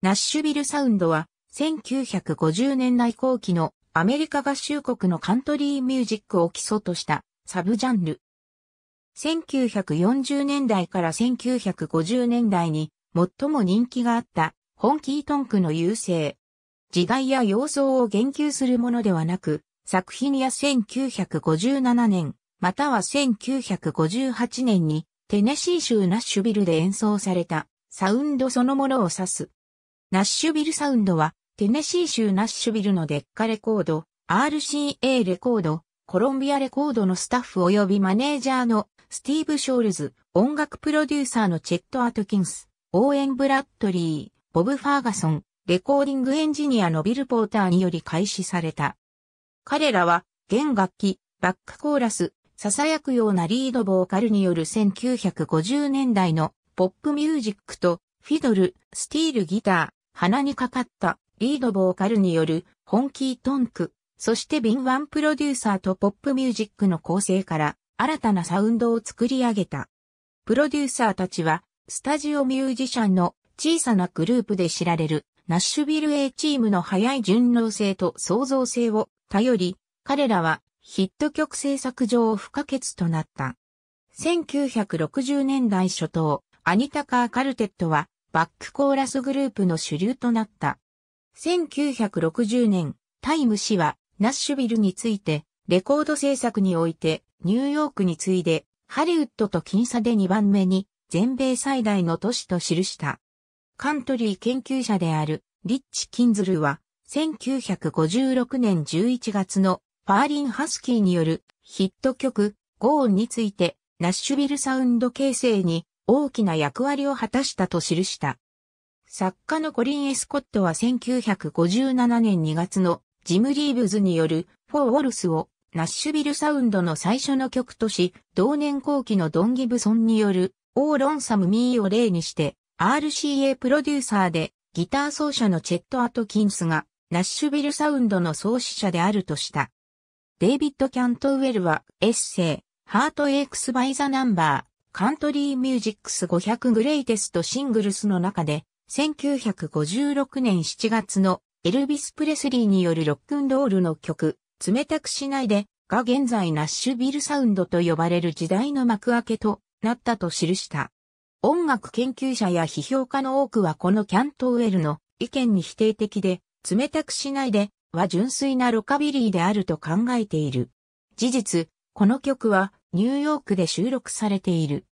ナッシュビルサウンドは1950年代後期のアメリカ合衆国のカントリーミュージックを基礎としたサブジャンル。1940年代から1950年代に最も人気があった本キートンクの優勢。時代や様相を言及するものではなく、作品や1957年、または1958年にテネシー州ナッシュビルで演奏されたサウンドそのものを指す。ナッシュビルサウンドは、テネシー州ナッシュビルのデッカレコード、RCA レコード、コロンビアレコードのスタッフ及びマネージャーのスティーブ・ショールズ、音楽プロデューサーのチェット・アトキンス、オーエン・ブラッドリー、ボブ・ファーガソン、レコーディングエンジニアのビル・ポーターにより開始された。彼らは、弦楽器、バックコーラス、囁くようなリードボーカルによる1950年代のポップミュージックとフィドル、スティールギター、鼻にかかったリードボーカルによる本気トンク、そして敏腕プロデューサーとポップミュージックの構成から新たなサウンドを作り上げた。プロデューサーたちはスタジオミュージシャンの小さなグループで知られるナッシュビル A チームの早い順応性と創造性を頼り、彼らはヒット曲制作上不可欠となった。1960年代初頭、アニタカーカルテットはバックコーラスグループの主流となった。1960年、タイム氏はナッシュビルについて、レコード制作においてニューヨークに次いでハリウッドと僅差で2番目に全米最大の都市と記した。カントリー研究者であるリッチ・キンズルは1956年11月のファーリン・ハスキーによるヒット曲ゴーンについてナッシュビルサウンド形成に大きな役割を果たしたと記した。作家のコリン・エスコットは1957年2月のジム・リーブズによるフォー・ウォルスをナッシュビルサウンドの最初の曲とし、同年後期のドン・ギブソンによるオー・ロンサム・ミーを例にして RCA プロデューサーでギター奏者のチェット・アトキンスがナッシュビルサウンドの創始者であるとした。デイビッド・キャントウェルはエッセイ、ハートエイクス・バイ・ザ・ナンバカントリーミュージックス500グレイテストシングルスの中で、1956年7月のエルビス・プレスリーによるロックンロールの曲、冷たくしないで、が現在ナッシュビルサウンドと呼ばれる時代の幕開けとなったと記した。音楽研究者や批評家の多くはこのキャントウェルの意見に否定的で、冷たくしないでは純粋なロカビリーであると考えている。事実、この曲はニューヨークで収録されている。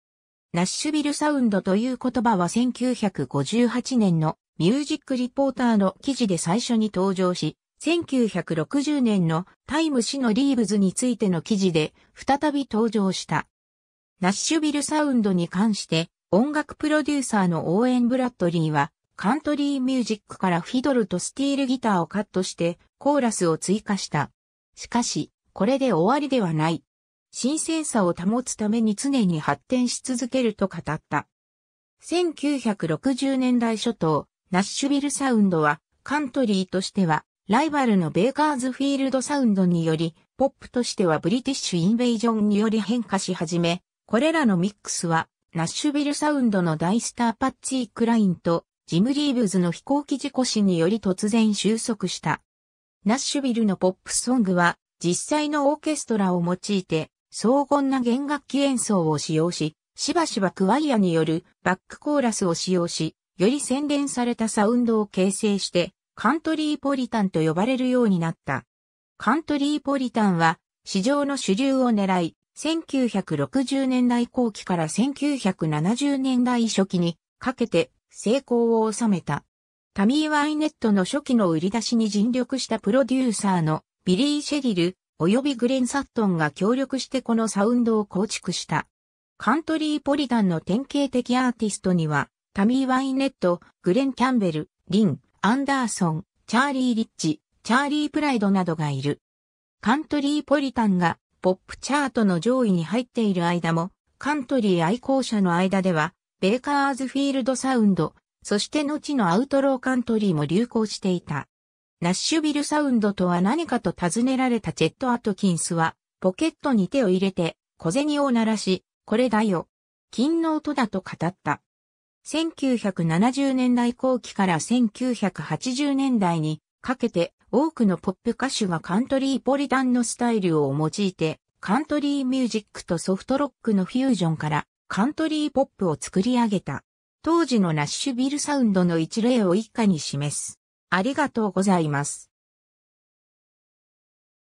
ナッシュビルサウンドという言葉は1958年のミュージックリポーターの記事で最初に登場し、1960年のタイム誌のリーブズについての記事で再び登場した。ナッシュビルサウンドに関して音楽プロデューサーのオーエン・ブラッドリーはカントリーミュージックからフィドルとスティールギターをカットしてコーラスを追加した。しかし、これで終わりではない。新鮮さを保つために常に発展し続けると語った。1960年代初頭、ナッシュビルサウンドはカントリーとしてはライバルのベーカーズフィールドサウンドにより、ポップとしてはブリティッシュインベージョンにより変化し始め、これらのミックスはナッシュビルサウンドの大スターパッチー・クラインとジム・リーブズの飛行機事故死により突然収束した。ナッシュビルのポップソングは実際のオーケストラを用いて荘厳な弦楽器演奏を使用し、しばしばクワイアによるバックコーラスを使用し、より洗練されたサウンドを形成して、カントリーポリタンと呼ばれるようになった。カントリーポリタンは、市場の主流を狙い、1960年代後期から1970年代初期にかけて成功を収めた。タミー・ワイネットの初期の売り出しに尽力したプロデューサーのビリー・シェリル、及びグレン・サットンが協力してこのサウンドを構築した。カントリーポリタンの典型的アーティストには、タミー・ワインネット、グレン・キャンベル、リン、アンダーソン、チャーリー・リッチ、チャーリー・プライドなどがいる。カントリーポリタンがポップチャートの上位に入っている間も、カントリー愛好者の間では、ベーカーズフィールドサウンド、そして後のアウトローカントリーも流行していた。ナッシュビルサウンドとは何かと尋ねられたジェット・アトキンスは、ポケットに手を入れて、小銭を鳴らし、これだよ。金の音だと語った。1970年代後期から1980年代にかけて多くのポップ歌手がカントリーポリタンのスタイルを用いてカントリーミュージックとソフトロックのフュージョンからカントリーポップを作り上げた。当時のナッシュビルサウンドの一例を一家に示す。ありがとうございます。